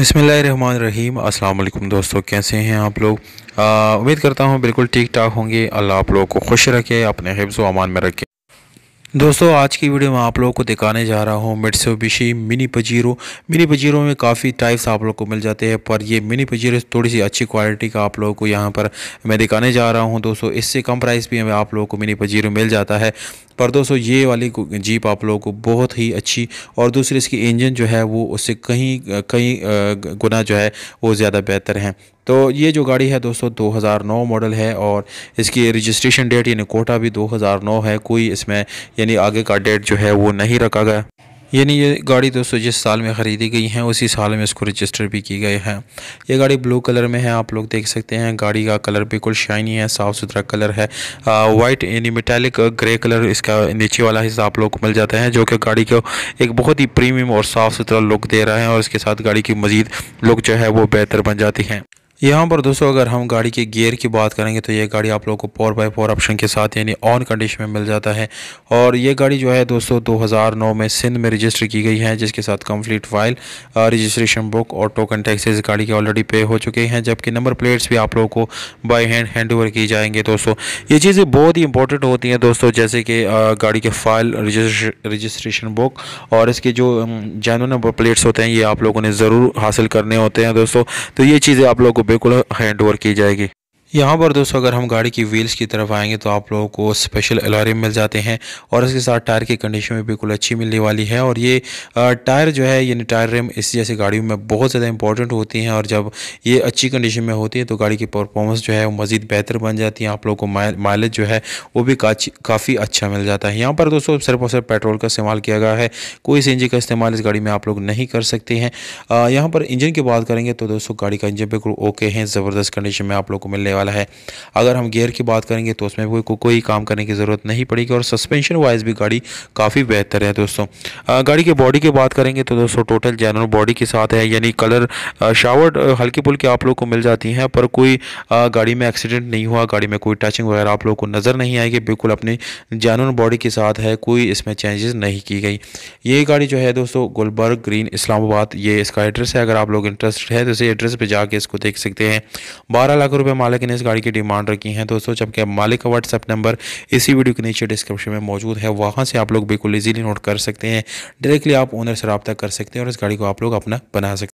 बसमीम अल्लाम दोस्तों कैसे हैं आप लोग उम्मीद करता हूँ बिल्कुल ठीक ठाक होंगे अल्लाह आप लोगों को खुश रखे अपने हिफ्स अमान में रखे दोस्तों आज की वीडियो में आप लोगों को दिखाने जा रहा हूँ Mitsubishi mini Pajero mini Pajero में काफ़ी टाइप्स आप लोगों को मिल जाते हैं पर ये मिनी पजीरो थोड़ी सी अच्छी क्वालिटी का आप लोगों को यहाँ पर मैं दिखाने जा रहा हूँ दोस्तों इससे कम प्राइस भी हमें आप लोगों को मिनी पजीरो मिल जाता है पर दोस्तों ये वाली जीप आप लोगों को बहुत ही अच्छी और दूसरी इसकी इंजन जो है वो उससे कहीं कहीं गुना जो है वो ज़्यादा बेहतर है तो ये जो गाड़ी है दोस्तों 2009 मॉडल है और इसकी रजिस्ट्रेशन डेट यानी कोटा भी 2009 है कोई इसमें यानी आगे का डेट जो है वो नहीं रखा गया यानी ये गाड़ी दोस्तों जिस साल में ख़रीदी गई है उसी साल में इसको रजिस्टर भी की गई है ये गाड़ी ब्लू कलर में है आप लोग देख सकते हैं गाड़ी का कलर बिल्कुल शाइनी है साफ़ सुथरा कलर है वाइट यानी मेटालिक ग्रे कलर इसका नीचे वाला हिस्सा आप लोग को मिल जाता है जो कि गाड़ी को एक बहुत ही प्रीमियम और साफ़ सुथरा लुक दे रहा है और इसके साथ गाड़ी की मज़ीद लुक जो है वो बेहतर बन जाती है यहाँ पर दोस्तों अगर हम गाड़ी के गियर की बात करेंगे तो ये गाड़ी आप लोगों को फोर बाई फोर ऑप्शन के साथ यानी ऑन कंडीशन में मिल जाता है और ये गाड़ी जो है दोस्तों 2009 में सिंध में रजिस्टर की गई है जिसके साथ कंप्लीट फाइल रजिस्ट्रेशन बुक और टोकन टैक्सेस गाड़ी के ऑलरेडी पे हो चुके हैं जबकि नंबर प्लेट्स भी आप लोगों को बाई हैंड हैंड ओवर की जाएंगे दोस्तों ये चीज़ें बहुत ही इंपॉर्टेंट होती हैं दोस्तों जैसे कि गाड़ी के फाइल रजिस्ट्रेशन बुक और इसके जो जैन नंबर प्लेट्स होते हैं ये आप लोगों ने ज़रूर हासिल करने होते हैं दोस्तों तो ये चीज़ें आप लोगों को बिल्कुल हैंड ओवर की जाएगी यहाँ पर दोस्तों अगर हम गाड़ी की व्हील्स की तरफ आएंगे तो आप लोगों को स्पेशल अलार्म मिल जाते हैं और इसके साथ टायर की कंडीशन भी बिल्कुल अच्छी मिलने वाली है और ये टायर जो है यानी टायर रिम इस जैसी गाड़ियों में बहुत ज़्यादा इंपॉर्टेंट होती हैं और जब ये अच्छी कंडीशन में होती है तो गाड़ी की परफॉर्मेंस जो है वो मज़ीद बेहतर बन जाती है आप लोगों को माइलेज जो है वो भी काफ़ी अच्छा मिल जाता है यहाँ पर दोस्तों सिर्फ और सिर्फ पेट्रोल का इस्तेमाल किया गया है कोई सी का इस्तेमाल इस गाड़ी में आप लोग नहीं कर सकते हैं यहाँ पर इंजन की बात करेंगे तो दोस्तों गाड़ी का इंजन बिल्कुल ओके है ज़बरदस्त कंडीशन में आप लोग को मिलने वाला है अगर हम गेयर की बात करेंगे तो उसमें कोई को, कोई काम करने की ज़रूरत नहीं पड़ेगी और सस्पेंशन वाइज भी गाड़ी काफ़ी बेहतर है दोस्तों गाड़ी के बॉडी की बात करेंगे तो दोस्तों टोटल जनरल बॉडी के साथ है यानी कलर शावर हल्की पुल्की आप लोग को मिल जाती हैं पर कोई गाड़ी में एक्सीडेंट नहीं हुआ गाड़ी में कोई टचिंग वगैरह आप लोग को नज़र नहीं आएगी बिल्कुल अपनी जानून बॉडी के साथ है कोई इसमें चेंजेस नहीं की गई ये गाड़ी जो है दोस्तों गुलबर्ग ग्रीन इस्लामाबाद ये इसका एड्रेस है अगर आप लोग इंटरेस्टेड है तो इसी एड्रेस पर जाके इसको देख सकते हैं बारह लाख रुपए मालिक ने ने इस गाड़ी की डिमांड रखी है दोस्तों जबकि मालिक का व्हाट्सअप नंबर इसी वीडियो के नीचे डिस्क्रिप्शन में मौजूद है वहाँ से आप लोग बिल्कुल ईजिली नोट कर सकते हैं डायरेक्टली आप ओनर से रबता कर सकते हैं और इस गाड़ी को आप लोग अपना बना सकते हैं